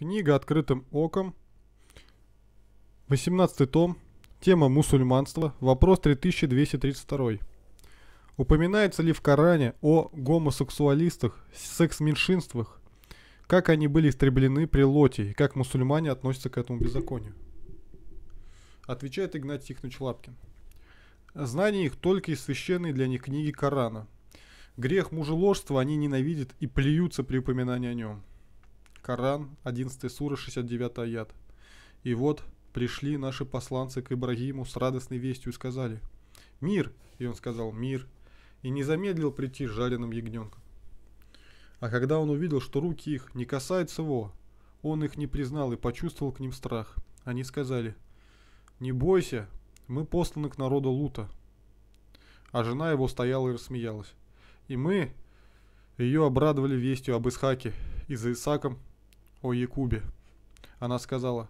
Книга «Открытым оком», 18 том, тема «Мусульманство», вопрос 3232. Упоминается ли в Коране о гомосексуалистах, секс-меньшинствах, как они были истреблены при Лоте и как мусульмане относятся к этому беззаконию? Отвечает Игнатий Тихонович Лапкин. Знание их только из священной для них книги Корана. Грех мужеложства они ненавидят и плюются при упоминании о нем – Коран, 11 сура, 69 аят. И вот пришли наши посланцы к Ибрагиму с радостной вестью и сказали «Мир!» И он сказал «Мир!» и не замедлил прийти с жареным ягненком. А когда он увидел, что руки их не касаются его, он их не признал и почувствовал к ним страх. Они сказали «Не бойся, мы посланы к народу Лута». А жена его стояла и рассмеялась. И мы ее обрадовали вестью об Исхаке и за Исаком о Якубе. Она сказала,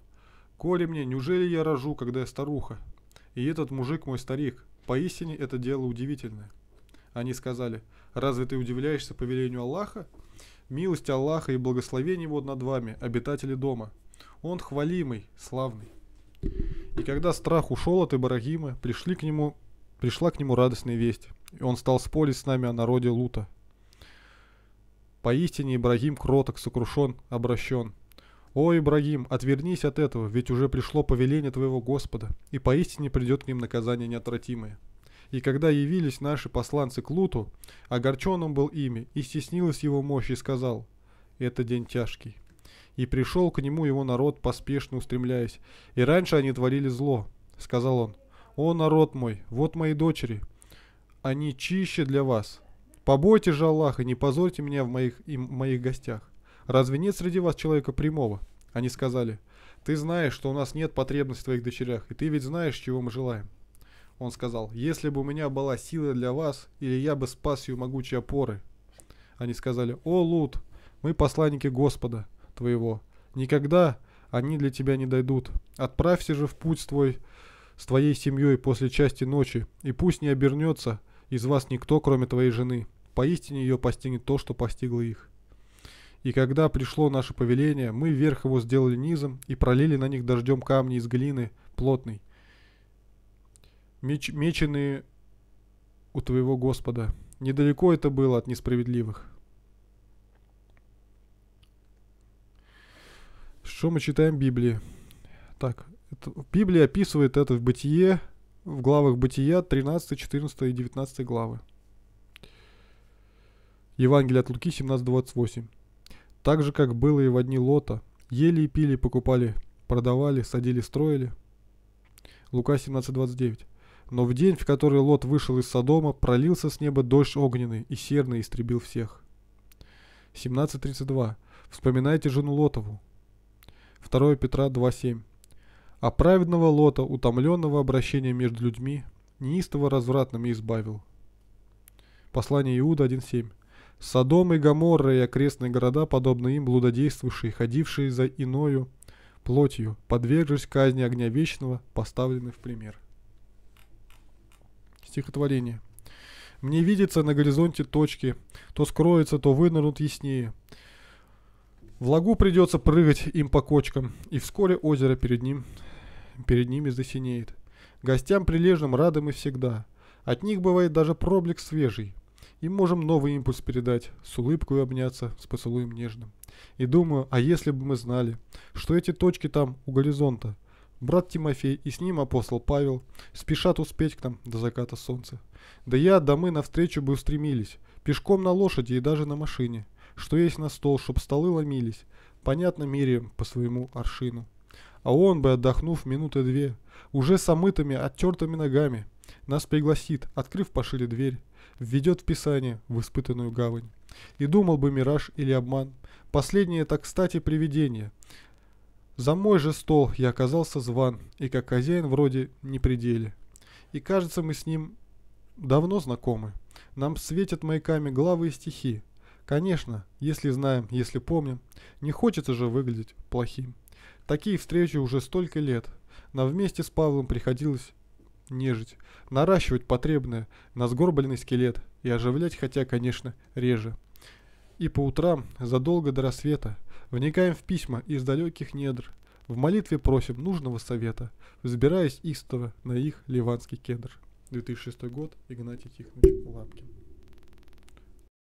«Коли мне, неужели я рожу, когда я старуха? И этот мужик мой старик. Поистине это дело удивительное». Они сказали, «Разве ты удивляешься повелению Аллаха? Милость Аллаха и благословение Его над вами, обитатели дома. Он хвалимый, славный». И когда страх ушел от Ибрагима, пришли к нему, пришла к нему радостная весть, и он стал спорить с нами о народе Лута – Поистине Ибрагим кроток, сокрушен, обращен. «О, Ибрагим, отвернись от этого, ведь уже пришло повеление твоего Господа, и поистине придет к ним наказание неотвратимое». И когда явились наши посланцы к Луту, огорчен он был ими, и стеснилась его мощь, и сказал, «Это день тяжкий». И пришел к нему его народ, поспешно устремляясь, и раньше они творили зло. Сказал он, «О, народ мой, вот мои дочери, они чище для вас, Побойте же Аллаха, не позорьте меня в моих, и моих гостях. Разве нет среди вас человека прямого? Они сказали, ты знаешь, что у нас нет потребности в твоих дочерях, и ты ведь знаешь, чего мы желаем. Он сказал, если бы у меня была сила для вас, или я бы спас ее могучей опоры. Они сказали, о, Лут, мы посланники Господа твоего. Никогда они для тебя не дойдут. Отправься же в путь твой с твоей семьей после части ночи, и пусть не обернется из вас никто, кроме твоей жены, поистине ее постигнет то, что постигло их. И когда пришло наше повеление, мы вверх его сделали низом и пролили на них дождем камни из глины плотной, меч меченые у твоего Господа. Недалеко это было от несправедливых. Что мы читаем в Библии? Так, это, Библия описывает это в Бытие, в главах Бытия 13, 14 и 19 главы. Евангелие от Луки 17.28. Так же, как было и в одни лота. Ели и пили, покупали, продавали, садили, строили. Лука 17.29. Но в день, в который Лот вышел из Содома, пролился с неба дождь огненный, и серный истребил всех. 17.32. Вспоминайте жену Лотову. 2 Петра 2.7. А праведного Лота, утомленного обращением между людьми, неистово развратными избавил. Послание Иуда 1.7. Содом и Гоморра и окрестные города, подобно им, блудодействовавшие, ходившие за иною плотью, подверглись казни огня вечного, поставлены в пример. Стихотворение. Мне видится на горизонте точки, то скроются, то вынырнут яснее. Влагу придется прыгать им по кочкам, и вскоре озеро перед ним, перед ними засинеет. Гостям прилежным рады мы всегда. От них бывает даже проблик свежий. И можем новый импульс передать, с улыбкой обняться, с поцелуем нежным. И думаю, а если бы мы знали, что эти точки там у горизонта, брат Тимофей и с ним апостол Павел спешат успеть к нам до заката солнца. Да я, да мы навстречу бы устремились, пешком на лошади и даже на машине, что есть на стол, чтоб столы ломились, понятно меряем по своему аршину. А он бы, отдохнув минуты две, уже с омытыми, оттертыми ногами – нас пригласит, открыв пошире дверь, введет в Писание в испытанную гавань. И думал бы мираж или обман. Последнее так кстати привидение. За мой же стол я оказался зван, и как хозяин вроде не пределе. И кажется, мы с ним давно знакомы. Нам светят маяками главы и стихи. Конечно, если знаем, если помним, не хочется же выглядеть плохим. Такие встречи уже столько лет. Нам вместе с Павлом приходилось нежить, наращивать потребное на сгорбленный скелет и оживлять, хотя, конечно, реже. И по утрам, задолго до рассвета, вникаем в письма из далеких недр, в молитве просим нужного совета, взбираясь истово на их ливанский кедр. 2006 год, Игнатий Тихонович Лапкин.